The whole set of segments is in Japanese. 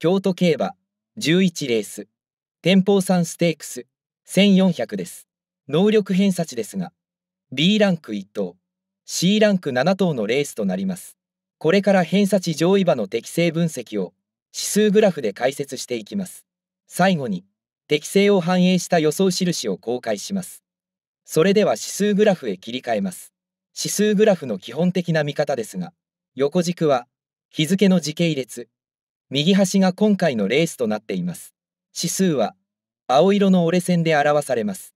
京都競馬11レース天保山ステークス1400です能力偏差値ですが B ランク1等 C ランク7頭のレースとなりますこれから偏差値上位馬の適正分析を指数グラフで解説していきます最後に適正を反映した予想印を公開しますそれでは指数グラフへ切り替えます指数グラフの基本的な見方ですが横軸は日付の時系列右端が今回のレースとなっています。指数は青色の折れ線で表されます。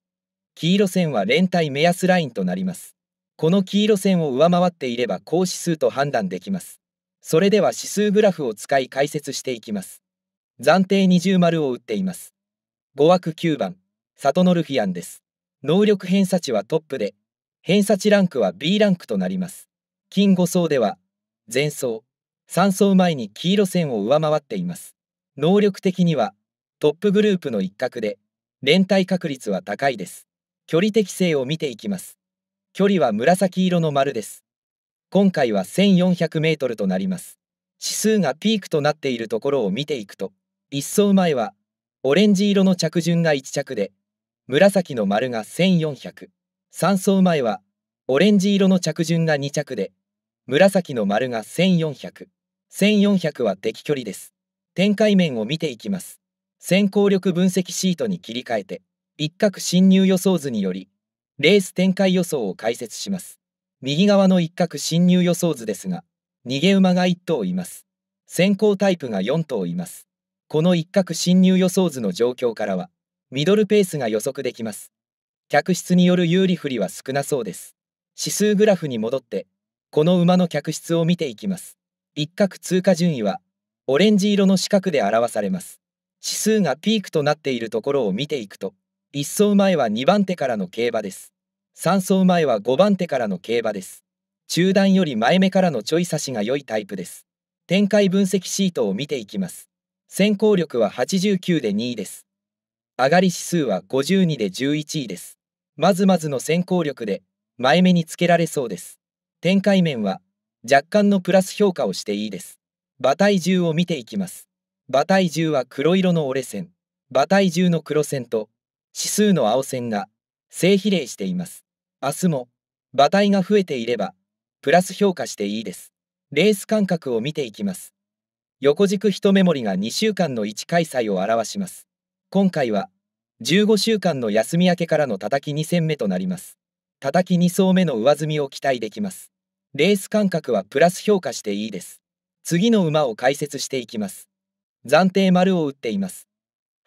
黄色線は連帯目安ラインとなります。この黄色線を上回っていれば高指数と判断できます。それでは指数グラフを使い解説していきます。暫定二重丸を打っています。5枠9番、サトノルフィアンです。能力偏差値はトップで、偏差値ランクは B ランクとなります。金5層では、前層、3走前に黄色線を上回っています。能力的にはトップグループの一角で、連帯確率は高いです。距離適性を見ていきます。距離は紫色の丸です。今回は1400メートルとなります。指数がピークとなっているところを見ていくと、1走前はオレンジ色の着順が1着で、紫の丸が1400。3走前はオレンジ色の着順が2着で、紫の丸が1400。1400は敵距離です。展開面を見ていきます。先行力分析シートに切り替えて、一角侵入予想図により、レース展開予想を解説します。右側の一角侵入予想図ですが、逃げ馬が1頭います。先行タイプが4頭います。この一角侵入予想図の状況からは、ミドルペースが予測できます。客室による有利不利は少なそうです。指数グラフに戻って、この馬の客室を見ていきます。一角通過順位はオレンジ色の四角で表されます指数がピークとなっているところを見ていくと1走前は2番手からの競馬です3走前は5番手からの競馬です中段より前目からのちょい差しが良いタイプです展開分析シートを見ていきます先行力は89で2位です上がり指数は52で11位ですまずまずの先行力で前目につけられそうです展開面は若干のプラス評価をしていいです。馬体重を見ていきます。馬体重は黒色の折れ線、馬体重の黒線と指数の青線が正比例しています。明日も馬体が増えていればプラス評価していいです。レース間隔を見ていきます。横軸一目盛りが2週間の1開催を表します。今回は15週間の休み明けからの叩き2戦目となります。叩き2層目の上積みを期待できます。レース間隔はプラス評価していいです。次の馬を解説していきます。暫定丸を打っています。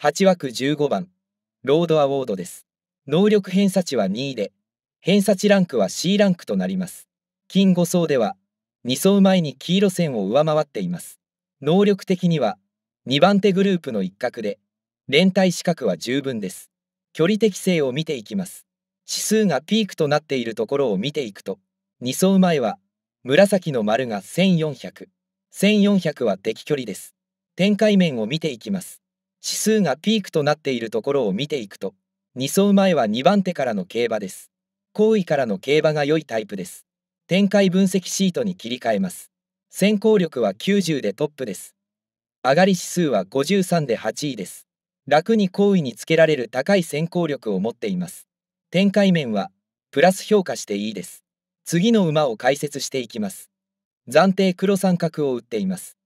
8枠15番、ロードアウォードです。能力偏差値は2位で、偏差値ランクは C ランクとなります。金5層では、2層前に黄色線を上回っています。能力的には、2番手グループの一角で、連帯資格は十分です。距離適性を見ていきます。指数がピークとなっているところを見ていくと、2走前は紫の丸が1400。1400は敵距離です。展開面を見ていきます。指数がピークとなっているところを見ていくと、2走前は2番手からの競馬です。後位からの競馬が良いタイプです。展開分析シートに切り替えます。先行力は90でトップです。上がり指数は53で8位です。楽に好位につけられる高い先行力を持っています。展開面はプラス評価していいです。次の馬を解説していきます。暫定黒三角を打っています。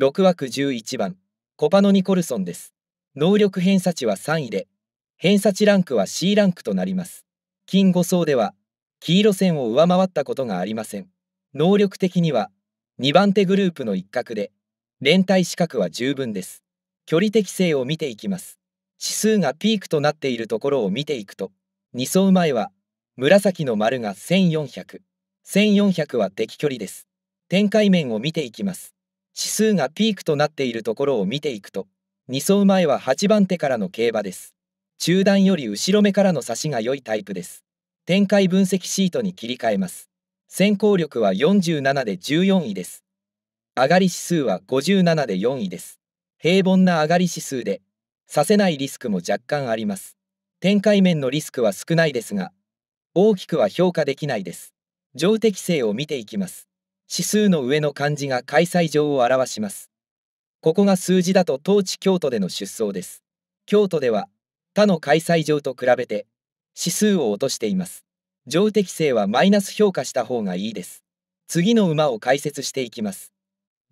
6枠11番、コパノ・ニコルソンです。能力偏差値は3位で、偏差値ランクは C ランクとなります。金5層では、黄色線を上回ったことがありません。能力的には、2番手グループの一角で、連帯資格は十分です。距離適性を見ていきます。指数がピークとなっているところを見ていくと、2走前は紫の丸が1400。1400は敵距離です。展開面を見ていきます。指数がピークとなっているところを見ていくと、2走前は8番手からの競馬です。中段より後ろ目からの差しが良いタイプです。展開分析シートに切り替えます。先行力は47で14位です。上がり指数は57で4位です。平凡な上がり指数で、させないリスクも若干あります。展開面のリスクは少ないですが、大きくは評価できないです。上適性を見ていきます。指数の上の漢字が開催上を表します。ここが数字だと当地京都での出走です。京都では他の開催上と比べて指数を落としています。上適性はマイナス評価した方がいいです。次の馬を解説していきます。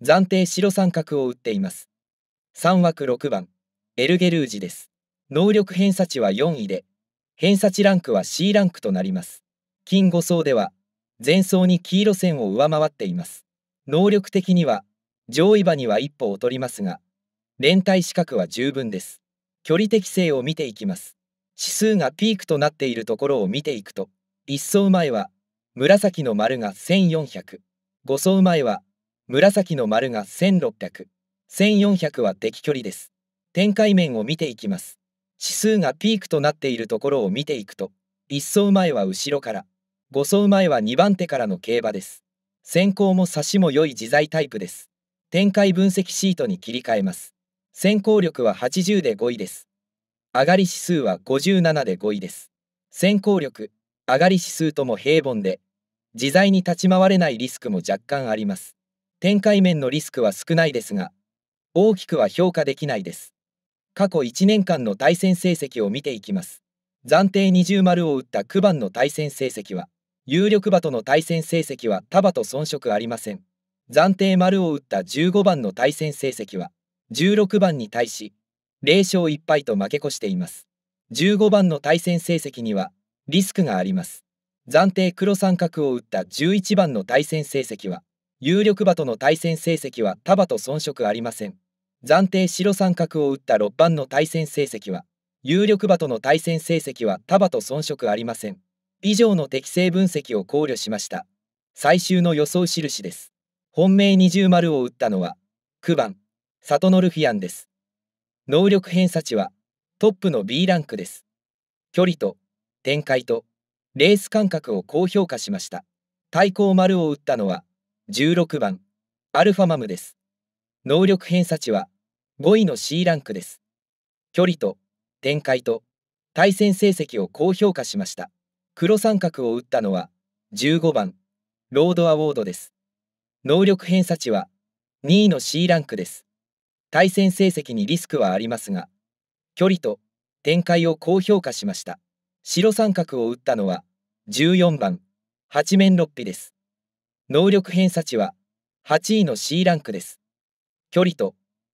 暫定白三角を打っています。3枠6番、エルゲルージです。能力偏差値は4位で、偏差値ランクは C ランクとなります。金5層では、前層に黄色線を上回っています。能力的には、上位馬には一歩劣りますが、連帯資格は十分です。距離適性を見ていきます。指数がピークとなっているところを見ていくと、1層前は、紫の丸が1400、5層前は、紫の丸が1600、1400は敵距離です。展開面を見ていきます。指数がピークとなっているところを見ていくと、1走前は後ろから、5走前は2番手からの競馬です。先行も差しも良い自在タイプです。展開分析シートに切り替えます。先行力は80で5位です。上がり指数は57で5位です。先行力、上がり指数とも平凡で、自在に立ち回れないリスクも若干あります。展開面のリスクは少ないですが、大きくは評価できないです。過去1年間の対戦成績を見ていきます。暫定20丸を打った9番の対戦成績は、有力馬との対戦成績は束と遜色ありません。暫定丸を打った15番の対戦成績は、16番に対し、0勝1敗と負け越しています。15番の対戦成績には、リスクがあります。暫定黒三角を打った11番の対戦成績は、有力馬との対戦成績は束と遜色ありません。暫定白三角を打った6番の対戦成績は、有力馬との対戦成績は束と遜色ありません。以上の適正分析を考慮しました。最終の予想印です。本命二重丸を打ったのは、9番、サトノルフィアンです。能力偏差値は、トップの B ランクです。距離と、展開と、レース間隔を高評価しました。対抗丸を打ったのは、16番、アルファマムです。能力偏差値は、5位の C ランクです。距離と展開と対戦成績を高評価しました。黒三角を打ったのは15番ロードアウォードです。能力偏差値は2位の C ランクです。対戦成績にリスクはありますが、距離と展開を高評価しました。白三角を打ったのは14番八面六臂です。能力偏差値は8位の C ランクです。距離と